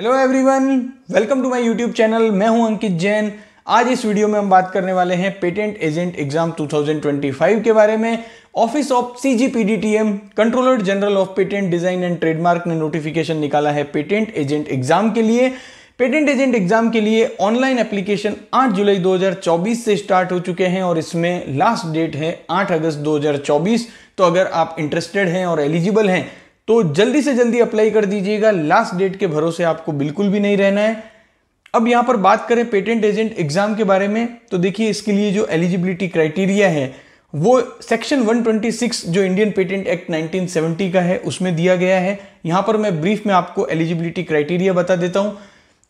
hello everyone welcome to my YouTube channel मैं हूं अंकित जैन आज इस वीडियो में हम बात करने वाले हैं पेटेंट एजेंट एग्जाम 2025 के बारे में office of C G P D T M controller general of patent design and trademark ने नोटिफिकेशन निकाला है पेटेंट एजेंट एग्जाम के लिए पेटेंट एजेंट एग्जाम के लिए ऑनलाइन एप्लीकेशन 8 जुलाई 2024 से स्टार्ट हो चुके हैं और इसमें लास्ट डेट है 8 अगस्त 2024 तो अगर आप इंटरेस्टेड हैं और एलिजिबल हैं तो जल्दी से जल्दी अप्लाई कर दीजिएगा लास्ट डेट के भरोसे आपको बिल्कुल भी नहीं रहना है अब यहां पर बात करें पेटेंट एजेंट एग्जाम के बारे में तो देखिए इसके लिए जो एलिजिबिलिटी क्राइटेरिया है वो सेक्शन 126 जो इंडियन पेटेंट एक्ट 1970 का है उसमें दिया गया है यहां पर मैं ब्रीफ में आपको एलिजिबिलिटी क्राइटेरिया बता देता हूं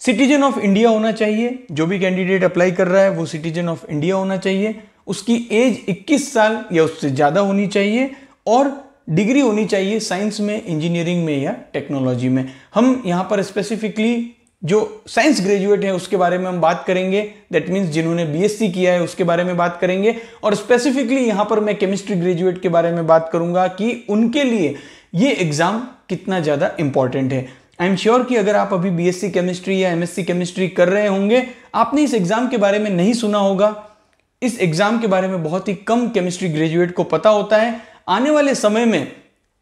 सिटीजन ऑफ इंडिया होना चाहिए जो भी कैंडिडेट अप्लाई कर रहा है वो सिटीजन ऑफ इंडिया होना चाहिए उसकी एज 21 साल या उससे ज़्यादा होनी चाहिए और डिग्री होनी चाहिए साइंस में इंजीनियरिंग में या टेक्नोलॉजी में हम यहाँ पर स्पेसिफिकली जो साइंस ग्रेजुएट है उसके बारे में हम बात करेंगे दैट मीन्स जिन्होंने बीएससी किया है उसके बारे में बात करेंगे और स्पेसिफिकली यहाँ पर मैं केमिस्ट्री ग्रेजुएट के बारे में बात करूंगा कि उनके लिए ये एग्ज़ाम कितना ज़्यादा इंपॉर्टेंट है आई एम श्योर कि अगर आप अभी बीएससी केमिस्ट्री या एमएससी केमिस्ट्री कर रहे होंगे आपने इस एग्ज़ाम के बारे में नहीं सुना होगा इस एग्ज़ाम के बारे में बहुत ही कम केमिस्ट्री ग्रेजुएट को पता होता है आने वाले समय में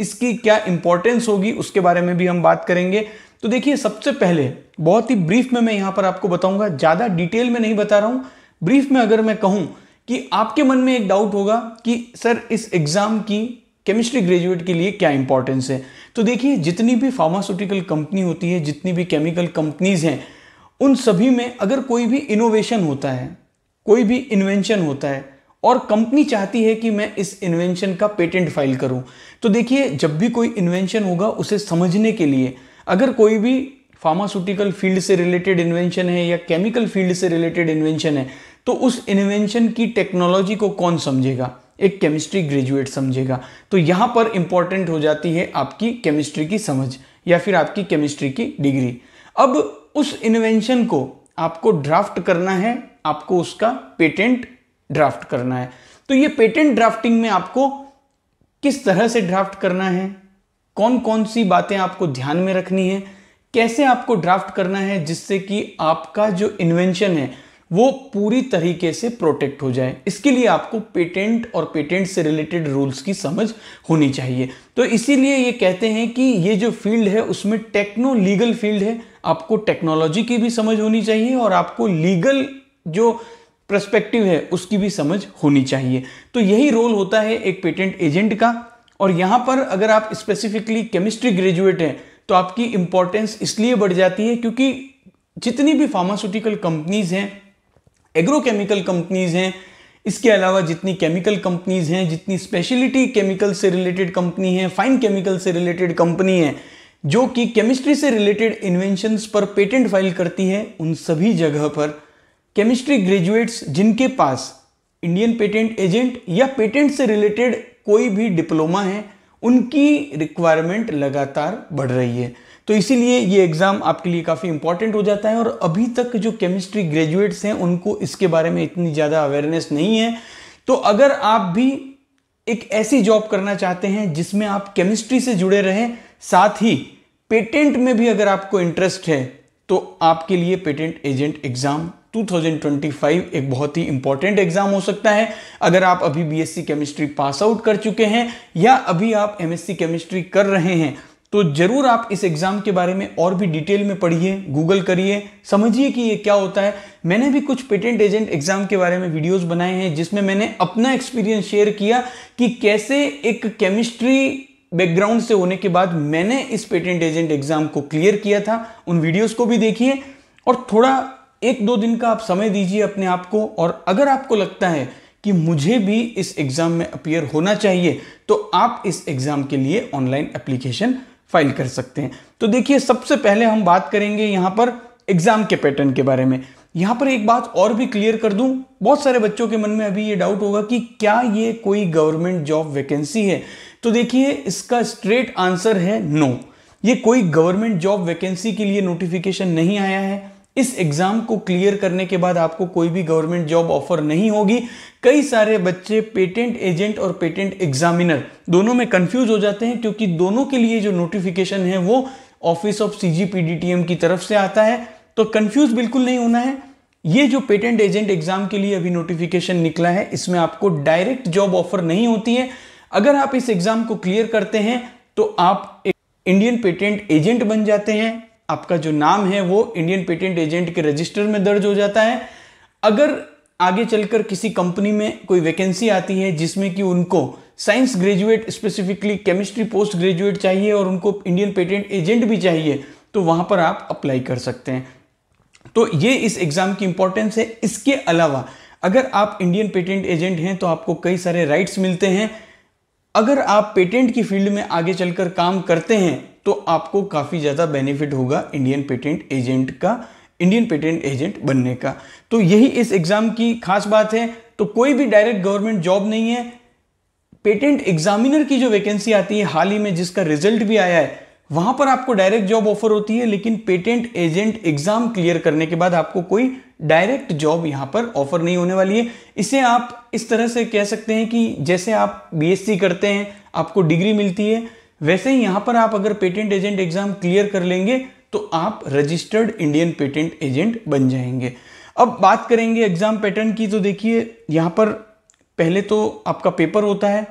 इसकी क्या इंपॉर्टेंस होगी उसके बारे में भी हम बात करेंगे तो देखिए सबसे पहले बहुत ही ब्रीफ में मैं यहां पर आपको बताऊंगा ज़्यादा डिटेल में नहीं बता रहा हूं ब्रीफ में अगर मैं कहूँ कि आपके मन में एक डाउट होगा कि सर इस एग्ज़ाम की केमिस्ट्री ग्रेजुएट के लिए क्या इंपॉर्टेंस है तो देखिए जितनी भी फार्मास्यूटिकल कंपनी होती है जितनी भी केमिकल कंपनीज हैं उन सभी में अगर कोई भी इनोवेशन होता है कोई भी इन्वेंशन होता है और कंपनी चाहती है कि मैं इस इन्वेंशन का पेटेंट फाइल करूं तो देखिए जब भी कोई इन्वेंशन होगा उसे समझने के लिए अगर कोई भी फार्मास्यूटिकल फील्ड से रिलेटेड इन्वेंशन है या केमिकल फील्ड से रिलेटेड इन्वेंशन है तो उस इन्वेंशन की टेक्नोलॉजी को कौन समझेगा एक केमिस्ट्री ग्रेजुएट समझेगा तो यहाँ पर इंपॉर्टेंट हो जाती है आपकी केमिस्ट्री की समझ या फिर आपकी केमिस्ट्री की डिग्री अब उस इन्वेंशन को आपको ड्राफ्ट करना है आपको उसका पेटेंट ड्राफ्ट करना है तो ये पेटेंट ड्राफ्टिंग में आपको किस तरह से ड्राफ्ट करना है कौन कौन सी बातें आपको ध्यान में रखनी है कैसे आपको ड्राफ्ट करना है जिससे कि आपका जो इन्वेंशन है वो पूरी तरीके से प्रोटेक्ट हो जाए इसके लिए आपको पेटेंट और पेटेंट से रिलेटेड रूल्स की समझ होनी चाहिए तो इसीलिए ये कहते हैं कि ये जो फील्ड है उसमें टेक्नो लीगल फील्ड है आपको टेक्नोलॉजी की भी समझ होनी चाहिए और आपको लीगल जो प्रस्पेक्टिव है उसकी भी समझ होनी चाहिए तो यही रोल होता है एक पेटेंट एजेंट का और यहाँ पर अगर आप स्पेसिफिकली केमिस्ट्री ग्रेजुएट हैं तो आपकी इंपॉर्टेंस इसलिए बढ़ जाती है क्योंकि जितनी भी फार्मास्यूटिकल कंपनीज हैं एग्रोकेमिकल कंपनीज हैं इसके अलावा जितनी केमिकल कंपनीज हैं जितनी स्पेशलिटी केमिकल से रिलेटेड कंपनी है फाइन केमिकल से रिलेटेड कंपनी है जो कि केमिस्ट्री से रिलेटेड इन्वेंशंस पर पेटेंट फाइल करती है उन सभी जगह पर केमिस्ट्री ग्रेजुएट्स जिनके पास इंडियन पेटेंट एजेंट या पेटेंट से रिलेटेड कोई भी डिप्लोमा है उनकी रिक्वायरमेंट लगातार बढ़ रही है तो इसीलिए ये एग्ज़ाम आपके लिए काफ़ी इंपॉर्टेंट हो जाता है और अभी तक जो केमिस्ट्री ग्रेजुएट्स हैं उनको इसके बारे में इतनी ज़्यादा अवेयरनेस नहीं है तो अगर आप भी एक ऐसी जॉब करना चाहते हैं जिसमें आप केमिस्ट्री से जुड़े रहें साथ ही पेटेंट में भी अगर आपको इंटरेस्ट है तो आपके लिए पेटेंट एजेंट एग्ज़ाम 2025 एक बहुत ही इंपॉर्टेंट एग्जाम हो सकता है अगर आप अभी बीएससी केमिस्ट्री पास आउट कर चुके हैं या अभी आप एमएससी केमिस्ट्री कर रहे हैं तो जरूर आप इस एग्जाम के बारे में और भी डिटेल में पढ़िए गूगल करिए समझिए कि ये क्या होता है मैंने भी कुछ पेटेंट एजेंट एग्जाम के बारे में वीडियोस बनाए हैं जिसमें मैंने अपना एक्सपीरियंस शेयर किया कि कैसे एक केमिस्ट्री बैकग्राउंड से होने के बाद मैंने इस पेटेंट एजेंट एग्जाम को क्लियर किया था उन वीडियोज़ को भी देखिए और थोड़ा एक दो दिन का आप समय दीजिए अपने आप को और अगर आपको लगता है कि मुझे भी इस एग्ज़ाम में अपियर होना चाहिए तो आप इस एग्ज़ाम के लिए ऑनलाइन एप्लीकेशन फाइल कर सकते हैं तो देखिए सबसे पहले हम बात करेंगे यहां पर एग्ज़ाम के पैटर्न के बारे में यहां पर एक बात और भी क्लियर कर दूं बहुत सारे बच्चों के मन में अभी ये डाउट होगा कि क्या ये कोई गवर्नमेंट जॉब वैकेंसी है तो देखिए इसका स्ट्रेट आंसर है नो ये कोई गवर्नमेंट जॉब वैकेंसी के लिए नोटिफिकेशन नहीं आया है इस एग्जाम को क्लियर करने के बाद आपको कोई भी गवर्नमेंट जॉब ऑफर नहीं होगी कई सारे बच्चे पेटेंट एजेंट और पेटेंट एग्जामिनर दोनों में कंफ्यूज हो जाते हैं क्योंकि दोनों के लिए जो नोटिफिकेशन है वो ऑफिस ऑफ सीजीपीडीटीएम की तरफ से आता है तो कंफ्यूज बिल्कुल नहीं होना है ये जो पेटेंट एजेंट एग्जाम के लिए अभी नोटिफिकेशन निकला है इसमें आपको डायरेक्ट जॉब ऑफर नहीं होती है अगर आप इस एग्जाम को क्लियर करते हैं तो आप इंडियन पेटेंट एजेंट बन जाते हैं आपका जो नाम है वो इंडियन पेटेंट एजेंट के रजिस्टर में दर्ज हो जाता है अगर आगे चलकर किसी कंपनी में कोई वैकेंसी आती है जिसमें कि उनको science graduate specifically chemistry post graduate चाहिए और उनको इंडियन पेटेंट एजेंट भी चाहिए तो वहां पर आप अप्लाई कर सकते हैं तो ये इस एग्जाम की इंपॉर्टेंस है इसके अलावा अगर आप इंडियन पेटेंट एजेंट हैं तो आपको कई सारे राइट्स मिलते हैं अगर आप पेटेंट की फील्ड में आगे चलकर काम करते हैं तो आपको काफ़ी ज़्यादा बेनिफिट होगा इंडियन पेटेंट एजेंट का इंडियन पेटेंट एजेंट बनने का तो यही इस एग्ज़ाम की खास बात है तो कोई भी डायरेक्ट गवर्नमेंट जॉब नहीं है पेटेंट एग्जामिनर की जो वैकेंसी आती है हाल ही में जिसका रिजल्ट भी आया है वहां पर आपको डायरेक्ट जॉब ऑफर होती है लेकिन पेटेंट एजेंट एग्जाम क्लियर करने के बाद आपको कोई डायरेक्ट जॉब यहां पर ऑफर नहीं होने वाली है इसे आप इस तरह से कह सकते हैं कि जैसे आप बीएससी करते हैं आपको डिग्री मिलती है वैसे ही यहां पर आप अगर पेटेंट एजेंट एग्जाम क्लियर कर लेंगे तो आप रजिस्टर्ड इंडियन पेटेंट एजेंट बन जाएंगे अब बात करेंगे एग्ज़ाम पैटर्न की तो देखिए यहां पर पहले तो आपका पेपर होता है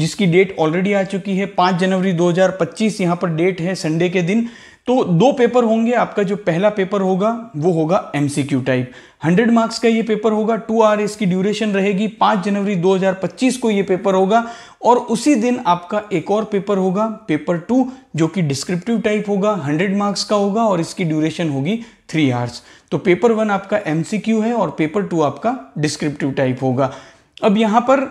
जिसकी डेट ऑलरेडी आ चुकी है पांच जनवरी 2025 यहां पर डेट है संडे के दिन तो दो पेपर होंगे आपका जो पहला पेपर होगा वो होगा एमसीक्यू टाइप 100 मार्क्स का ये पेपर होगा टू आर की ड्यूरेशन रहेगी 5 जनवरी 2025 को ये पेपर होगा और उसी दिन आपका एक और पेपर होगा पेपर टू जो कि डिस्क्रिप्टिव टाइप होगा 100 मार्क्स का होगा और इसकी ड्यूरेशन होगी थ्री आवर्स तो पेपर वन आपका एमसीक्यू है और पेपर टू आपका डिस्क्रिप्टिव टाइप होगा अब यहाँ पर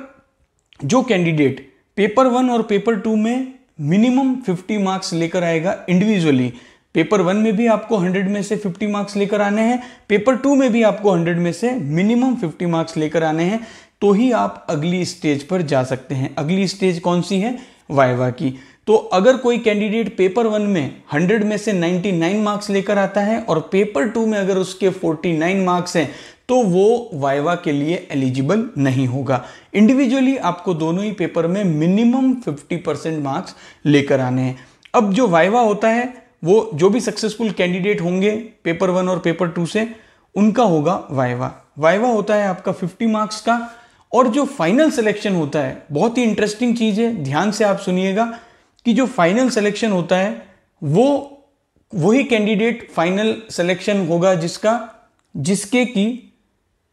जो कैंडिडेट पेपर वन और पेपर टू में मिनिमम 50 मार्क्स लेकर आएगा इंडिविजुअली पेपर वन में भी आपको 100 में से 50 मार्क्स लेकर आने हैं पेपर टू में भी आपको 100 में से मिनिमम 50 मार्क्स लेकर आने हैं तो ही आप अगली स्टेज पर जा सकते हैं अगली स्टेज कौन सी है वाइवा की तो अगर कोई कैंडिडेट पेपर वन में 100 में से 99 मार्क्स लेकर आता है और पेपर टू में अगर उसके 49 मार्क्स हैं तो वो वाइवा के लिए एलिजिबल नहीं होगा इंडिविजुअली आपको दोनों ही पेपर में मिनिमम 50 परसेंट मार्क्स लेकर आने हैं अब जो वाइवा होता है वो जो भी सक्सेसफुल कैंडिडेट होंगे पेपर वन और पेपर टू से उनका होगा वाइवा वाइवा होता है आपका 50 मार्क्स का और जो फाइनल सिलेक्शन होता है बहुत ही इंटरेस्टिंग चीज़ है ध्यान से आप सुनिएगा कि जो फाइनल सिलेक्शन होता है वो वही कैंडिडेट फाइनल सिलेक्शन होगा जिसका जिसके की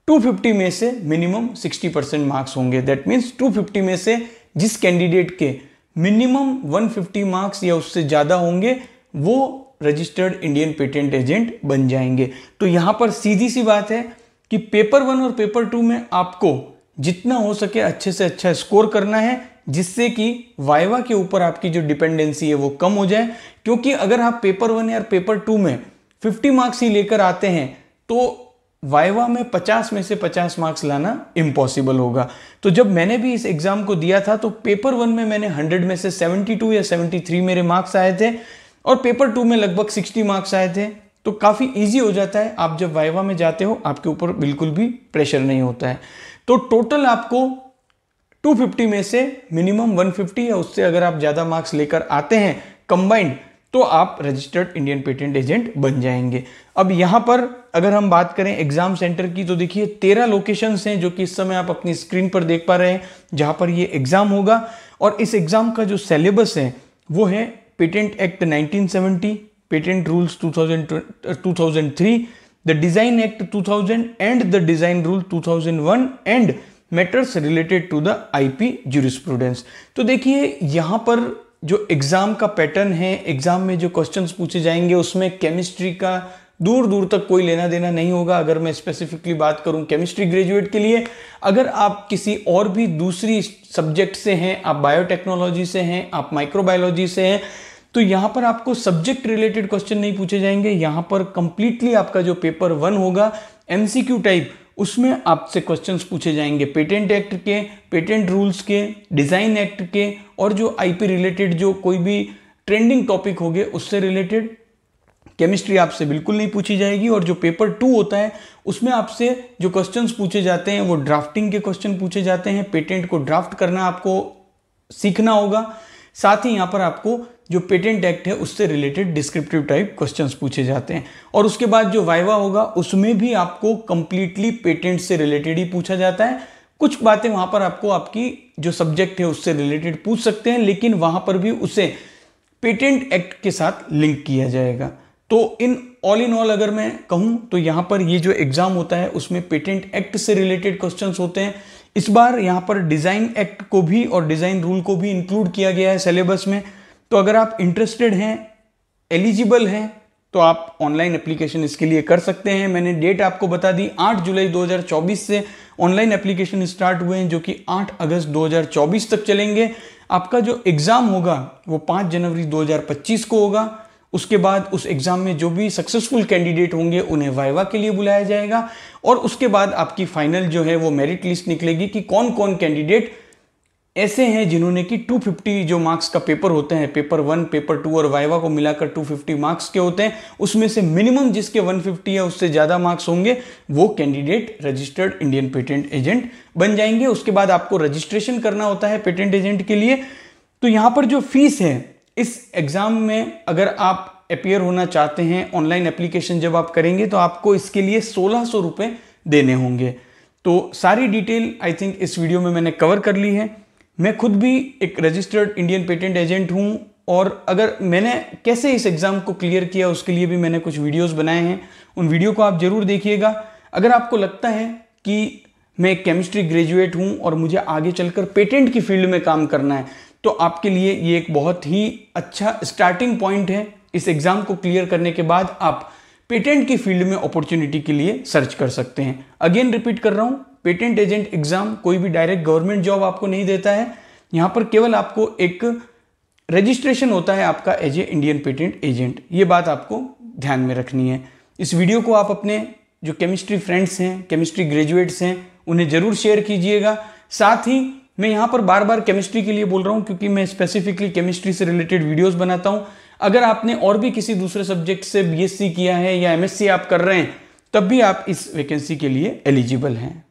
250 में से मिनिमम 60 परसेंट मार्क्स होंगे दैट मीन्स 250 में से जिस कैंडिडेट के मिनिमम 150 मार्क्स या उससे ज़्यादा होंगे वो रजिस्टर्ड इंडियन पेटेंट एजेंट बन जाएंगे तो यहाँ पर सीधी सी बात है कि पेपर वन और पेपर टू में आपको जितना हो सके अच्छे से अच्छा स्कोर करना है जिससे कि वाइवा के ऊपर आपकी जो डिपेंडेंसी है वो कम हो जाए क्योंकि अगर आप पेपर वन या पेपर टू में 50 मार्क्स ही लेकर आते हैं तो वाइवा में 50 में से 50 मार्क्स लाना इम्पॉसिबल होगा तो जब मैंने भी इस एग्ज़ाम को दिया था तो पेपर वन में मैंने 100 में से 72 या 73 मेरे मार्क्स आए थे और पेपर टू में लगभग 60 मार्क्स आए थे तो काफ़ी इजी हो जाता है आप जब वाइवा में जाते हो आपके ऊपर बिल्कुल भी प्रेशर नहीं होता है तो टोटल आपको 250 में से मिनिमम 150 या उससे अगर आप ज़्यादा मार्क्स लेकर आते हैं कंबाइंड तो आप रजिस्टर्ड इंडियन पेटेंट एजेंट बन जाएंगे अब यहाँ पर अगर हम बात करें एग्जाम सेंटर की तो देखिए तेरह लोकेशंस हैं जो कि इस समय आप अपनी स्क्रीन पर देख पा रहे हैं जहाँ पर ये एग्ज़ाम होगा और इस एग्ज़ाम का जो सिलेबस है वो है patent act 1970, patent rules 2000, 2003, the design act 2000 and the design rule 2001 and matters related to the IP P तो देखिए यहाँ पर जो एग्ज़ाम का पैटर्न है एग्ज़ाम में जो क्वेश्चंस पूछे जाएंगे उसमें केमिस्ट्री का दूर दूर तक कोई लेना देना नहीं होगा अगर मैं स्पेसिफिकली बात करूं केमिस्ट्री ग्रेजुएट के लिए अगर आप किसी और भी दूसरी सब्जेक्ट से हैं आप बायोटेक्नोलॉजी से हैं आप माइक्रोबायोलॉजी से हैं तो यहाँ पर आपको सब्जेक्ट रिलेटेड क्वेश्चन नहीं पूछे जाएंगे यहाँ पर कंप्लीटली आपका जो पेपर वन होगा एमसीक्यू टाइप उसमें आपसे क्वेश्चंस पूछे जाएंगे पेटेंट एक्ट के पेटेंट रूल्स के डिज़ाइन एक्ट के और जो आईपी रिलेटेड जो कोई भी ट्रेंडिंग टॉपिक हो गए उससे रिलेटेड केमिस्ट्री आपसे बिल्कुल नहीं पूछी जाएगी और जो पेपर टू होता है उसमें आपसे जो क्वेश्चंस पूछे जाते हैं वो ड्राफ्टिंग के क्वेश्चन पूछे जाते हैं पेटेंट को ड्राफ्ट करना आपको सीखना होगा साथ ही यहाँ पर आपको जो पेटेंट एक्ट है उससे रिलेटेड डिस्क्रिप्टिव टाइप क्वेश्चंस पूछे जाते हैं और उसके बाद जो वाइवा होगा उसमें भी आपको कंप्लीटली पेटेंट से रिलेटेड ही पूछा जाता है कुछ बातें वहां पर आपको आपकी जो सब्जेक्ट है उससे रिलेटेड पूछ सकते हैं लेकिन वहां पर भी उसे पेटेंट एक्ट के साथ लिंक किया जाएगा तो इन ऑल इन ऑल अगर मैं कहूं तो यहां पर ये जो एग्जाम होता है उसमें पेटेंट एक्ट से रिलेटेड क्वेश्चंस होते हैं इस बार यहां पर डिजाइन एक्ट को भी और डिजाइन रूल को भी इंक्लूड किया गया है सिलेबस में तो अगर आप इंटरेस्टेड हैं एलिजिबल हैं तो आप ऑनलाइन एप्लीकेशन इसके लिए कर सकते हैं मैंने डेट आपको बता दी 8 जुलाई 2024 से ऑनलाइन एप्लीकेशन स्टार्ट हुए हैं जो कि 8 अगस्त 2024 तक चलेंगे आपका जो एग्ज़ाम होगा वो 5 जनवरी 2025 को होगा उसके बाद उस एग्ज़ाम में जो भी सक्सेसफुल कैंडिडेट होंगे उन्हें वाइवा के लिए बुलाया जाएगा और उसके बाद आपकी फाइनल जो है वो मेरिट लिस्ट निकलेगी कि कौन कौन कैंडिडेट ऐसे हैं जिन्होंने कि 250 जो मार्क्स का पेपर होते हैं पेपर वन पेपर टू और वाइवा को मिलाकर 250 मार्क्स के होते हैं उसमें से मिनिमम जिसके 150 है उससे ज़्यादा मार्क्स होंगे वो candidate registered Indian patent agent बन जाएंगे उसके बाद आपको रजिस्ट्रेशन करना होता है पेटेंट एजेंट के लिए तो यहाँ पर जो फीस है इस एग्ज़ाम में अगर आप अपियर होना चाहते हैं ऑनलाइन एप्लीकेशन जब आप करेंगे तो आपको इसके लिए सोलह सौ देने होंगे तो सारी डिटेल आई थिंक इस वीडियो में मैंने कवर कर ली है मैं खुद भी एक रजिस्टर्ड इंडियन पेटेंट एजेंट हूँ और अगर मैंने कैसे इस एग्ज़ाम को क्लियर किया उसके लिए भी मैंने कुछ वीडियोस बनाए हैं उन वीडियो को आप ज़रूर देखिएगा अगर आपको लगता है कि मैं केमिस्ट्री ग्रेजुएट हूँ और मुझे आगे चलकर पेटेंट की फील्ड में काम करना है तो आपके लिए ये एक बहुत ही अच्छा स्टार्टिंग पॉइंट है इस एग्ज़ाम को क्लियर करने के बाद आप पेटेंट की फील्ड में अपॉर्चुनिटी के लिए सर्च कर सकते हैं अगेन रिपीट कर रहा हूँ पेटेंट एजेंट एग्जाम कोई भी डायरेक्ट गवर्नमेंट जॉब आपको नहीं देता है यहाँ पर केवल आपको एक रजिस्ट्रेशन होता है आपका as a Indian patent agent ये बात आपको ध्यान में रखनी है इस वीडियो को आप अपने जो केमिस्ट्री फ्रेंड्स हैं केमिस्ट्री ग्रेजुएट्स हैं उन्हें ज़रूर शेयर कीजिएगा साथ ही मैं यहाँ पर बार बार केमिस्ट्री के लिए बोल रहा हूँ क्योंकि मैं स्पेसिफिकली केमिस्ट्री से रिलेटेड वीडियोस बनाता हूँ अगर आपने और भी किसी दूसरे सब्जेक्ट से बीएससी किया है या एमएससी आप कर रहे हैं तब भी आप इस वैकेंसी के लिए एलिजिबल हैं